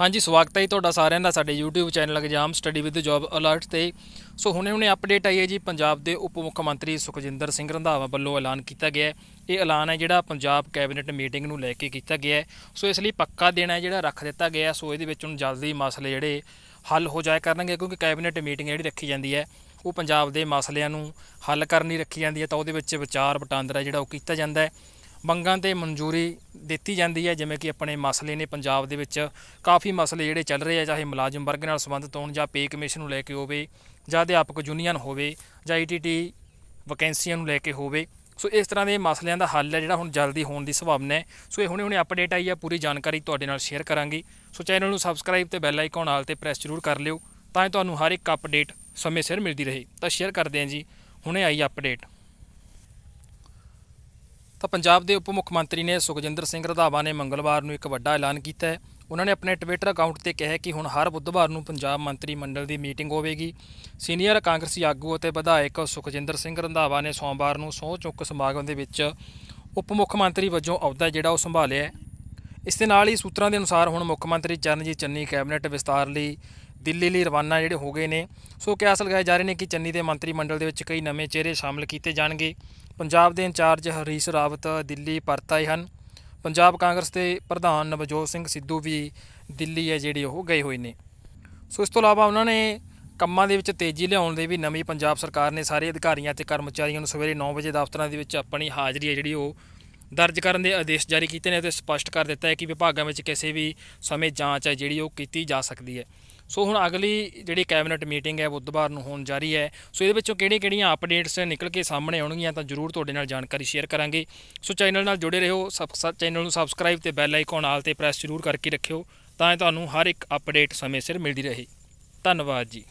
ਹਾਂਜੀ ਸਵਾਗਤ ਹੈ ਤੁਹਾਡਾ ਸਾਰਿਆਂ ਦਾ ਸਾਡੇ YouTube channel exam study with job alert ਤੇ ਸੋ ਹੁਣੇ ਹੁਣੇ ਅਪਡੇਟ ਆਈ ਹੈ ਜੀ ਪੰਜਾਬ ਦੇ ਉਪ ਮੁੱਖ ਮੰਤਰੀ ਸੁਖਜਿੰਦਰ ਸਿੰਘ ਰੰਧਾਵਾ ਵੱਲੋਂ ਐਲਾਨ ਕੀਤਾ ਗਿਆ ਹੈ ਇਹ ਐਲਾਨ ਹੈ ਜਿਹੜਾ ਪੰਜਾਬ ਕੈਬਨਿਟ ਮੀਟਿੰਗ ਨੂੰ ਲੈ ਕੇ ਕੀਤਾ ਗਿਆ ਸੋ ਇਸ ਲਈ ਪੱਕਾ ਦੇਣਾ ਜਿਹੜਾ ਰੱਖ ਦਿੱਤਾ ਗਿਆ ਸੋ ਇਹਦੇ ਵਿੱਚ ਹੁਣ ਜਲਦੀ ਮਸਲੇ ਜਿਹੜੇ ਹੱਲ ਹੋ ਜਾਇਆ ਕਰਨਗੇ ਕਿਉਂਕਿ ਕੈਬਨਿਟ ਮੀਟਿੰਗ ਜਿਹੜੀ ਰੱਖੀ ਜਾਂਦੀ ਹੈ ਉਹ ਪੰਜਾਬ ਦੇ ਮਸਲਿਆਂ ਨੂੰ ਹੱਲ ਕਰਨ ਲਈ ਰੱਖੀ ਜਾਂਦੀ ਹੈ ਤਾਂ ਉਹਦੇ ਵਿੱਚ ਵਿਚਾਰ ਵਟਾਂਦਰਾ ਜਿਹੜਾ ਉਹ ਕੀਤਾ ਜਾਂਦਾ ਹੈ ਮੰਗਾਂ ਤੇ ਮਨਜ਼ੂਰੀ ਦਿੱਤੀ ਜਾਂਦੀ ਹੈ ਜਿਵੇਂ ਕਿ ਆਪਣੇ ਮਸਲੇ ਨੇ ਪੰਜਾਬ ਦੇ ਵਿੱਚ ਕਾਫੀ ਮਸਲੇ ਜਿਹੜੇ ਚੱਲ ਰਹੇ ਆ ਚਾਹੇ ਮੁਲਾਜ਼ਮ ਵਰਗ ਨਾਲ ਸੰਬੰਧਿਤ ਹੋਣ ਜਾਂ ਪੇ ਕਮਿਸ਼ਨ ਨੂੰ ਲੈ ਕੇ ਹੋਵੇ ਜਾਂ ਅਧਿਆਪਕ ਯੂਨੀਅਨ ਹੋਵੇ ਜਾਂ ਆਈਟੀਟੀ ਵੈਕੈਂਸੀਆਂ ਨੂੰ ਲੈ ਕੇ ਹੋਵੇ ਸੋ ਇਸ ਤਰ੍ਹਾਂ ਦੇ ਮਸਲਿਆਂ ਦਾ ਹੱਲ ਹੈ ਜਿਹੜਾ ਹੁਣ ਜਲਦੀ ਹੋਣ ਦੀ ਸੰਭਾਵਨਾ ਹੈ ਸੋ ਇਹ ਹੁਣੇ ਹੁਣੇ ਅਪਡੇਟ ਆਈ ਹੈ ਪੂਰੀ ਜਾਣਕਾਰੀ ਤੁਹਾਡੇ ਨਾਲ ਸ਼ੇਅਰ ਕਰਾਂਗੇ ਸੋ ਚੈਨਲ ਨੂੰ ਸਬਸਕ੍ਰਾਈਬ ਤੇ ਬੈਲ ਆਈਕਨ ਆਲ ਤੇ ਪ੍ਰੈਸ ਜ਼ਰੂਰ ਕਰ ਲਿਓ ਤਾਂ ਤੁਹਾਨੂੰ ਹਰ ਇੱਕ ਅਪਡੇਟ ਸਮੇਂ ਸਿਰ ਮਿਲਦੀ ਰਹੇ ਤਾਂ ਸ਼ੇਅਰ ਕਰਦੇ ਆਂ ਜੀ ਹੁਣੇ ਆਈ ਅਪਡੇਟ ਤਾਂ ਪੰਜਾਬ ਦੇ ਉਪ ਮੁੱਖ ਮੰਤਰੀ ਨੇ ਸੁਖਜਿੰਦਰ ਸਿੰਘ ਰਧਾਵਾ ਨੇ ਮੰਗਲਵਾਰ ਨੂੰ ਇੱਕ ਵੱਡਾ ਐਲਾਨ ਕੀਤਾ ਹੈ ਉਹਨਾਂ ਨੇ ਆਪਣੇ ਟਵਿੱਟਰ ਅਕਾਊਂਟ ਤੇ ਕਿਹਾ ਕਿ ਹੁਣ ਹਰ ਬੁੱਧਵਾਰ ਨੂੰ ਪੰਜਾਬ ਮੰਤਰੀ ਮੰਡਲ ਦੀ ਮੀਟਿੰਗ ਹੋਵੇਗੀ ਸੀਨੀਅਰ ਕਾਂਗਰਸੀ ਆਗੂ ਅਤੇ ਵਿਧਾਇਕ ਸੁਖਜਿੰਦਰ ਸਿੰਘ ਰੰਧਾਵਾ ਨੇ ਸੋਮਵਾਰ ਨੂੰ ਸੋਹ ਚੁੱਕ ਸਮਾਗਮ ਦੇ ਵਿੱਚ ਉਪ ਮੁੱਖ ਮੰਤਰੀ ਵਜੋਂ ਅਹੁਦਾ ਜਿਹੜਾ ਉਹ ਸੰਭਾਲਿਆ ਇਸ ਦੇ ਨਾਲ ਹੀ ਸੂਤਰਾਂ ਦੇ ਅਨੁਸਾਰ ਹੁਣ ਮੁੱਖ ਮੰਤਰੀ ਚਰਨਜੀਤ ਚੰਨੀ ਕੈਬਨਿਟ ਵਿਸਤਾਰ ਲਈ ਦਿੱਲੀ ਲਈ ਰਵਾਨਾ ਜਿਹੜੇ ਹੋ ਗਏ ਨੇ ਸੋ ਕਿਆਸ ਲਗਾਏ ਜਾ ਰਹੇ ਨੇ ਕਿ ਚੰਨੀ ਦੇ ਮੰਤਰੀ ਮੰਡਲ ਦੇ ਵਿੱਚ ਕਈ ਨਵੇਂ ਚਿਹਰੇ ਸ਼ਾਮਲ ਕੀਤੇ ਜਾਣਗੇ ਪੰਜਾਬ ਦੇ ਇੰਚਾਰਜ ਹਰੀਸ਼ ਰਾਵਤ ਦਿੱਲੀ ਪਰਤ ਆਏ ਹਨ ਪੰਜਾਬ ਕਾਂਗਰਸ ਦੇ ਪ੍ਰਧਾਨ ਨਵਜੋਤ ਸਿੰਘ ਸਿੱਧੂ ਵੀ ਦਿੱਲੀ ਹੈ ਜਿਹੜੇ ਉਹ ਗਏ ਹੋਏ ਨੇ ਸੋ ਇਸ ਤੋਂ ਇਲਾਵਾ ਉਹਨਾਂ ਨੇ ਕੰਮਾਂ ਦੇ ਵਿੱਚ ਤੇਜ਼ੀ ਲਿਆਉਣ ਦੇ ਵੀ ਨਵੀਂ ਪੰਜਾਬ ਸਰਕਾਰ ਨੇ ਸਾਰੇ ਅਧਿਕਾਰੀਆਂ ਤੇ ਕਰਮਚਾਰੀਆਂ ਨੂੰ ਸਵੇਰੇ 9 ਵਜੇ ਦਫ਼ਤਰਾਂ ਦੇ ਵਿੱਚ ਆਪਣੀ ਹਾਜ਼ਰੀ ਹੈ ਜਿਹੜੀ ਉਹ ਦਰਜ ਕਰਨ ਦੇ ਆਦੇਸ਼ ਜਾਰੀ ਕੀਤੇ ਨੇ ਤੇ ਸਪਸ਼ਟ ਕਰ ਦਿੱਤਾ ਹੈ ਕਿ ਵਿਭਾਗਾਂ ਵਿੱਚ ਕਿਸੇ ਵੀ ਸਮੇਂ ਜਾਂਚ ਹੈ ਜਿਹੜੀ ਉਹ ਕੀਤੀ ਜਾ ਸਕਦੀ ਹੈ ਸੋ ਹੁਣ ਅਗਲੀ ਜਿਹੜੀ ਕੈਬਨਿਟ ਮੀਟਿੰਗ ਹੈ ਬੁੱਧਵਾਰ ਨੂੰ ਹੋਣ ਜਾ ਰਹੀ ਹੈ ਸੋ ਇਹਦੇ ਵਿੱਚੋਂ ਕਿਹੜੀਆਂ-ਕਿਹੜੀਆਂ ਅਪਡੇਟਸ ਨਿਕਲ ਕੇ ਸਾਹਮਣੇ ਆਉਣਗੀਆਂ ਤਾਂ ਜ਼ਰੂਰ ਤੁਹਾਡੇ ਨਾਲ ਜਾਣਕਾਰੀ ਸ਼ੇਅਰ ਕਰਾਂਗੇ ਸੋ ਚੈਨਲ ਨਾਲ ਜੁੜੇ ਰਹੋ ਚੈਨਲ ਨੂੰ ਸਬਸਕ੍ਰਾਈਬ ਤੇ ਬੈਲ ਆਈਕਨ ਆਲ ਤੇ ਪ੍ਰੈਸ ਜ਼ਰੂਰ ਕਰਕੇ ਰੱਖਿਓ ਤਾਂ ਤੁਹਾਨੂੰ ਹਰ ਇੱਕ ਅਪਡੇਟ ਸਮੇਂ ਸਿਰ ਮਿਲਦੀ ਰਹੇ ਧੰਨਵਾਦ ਜੀ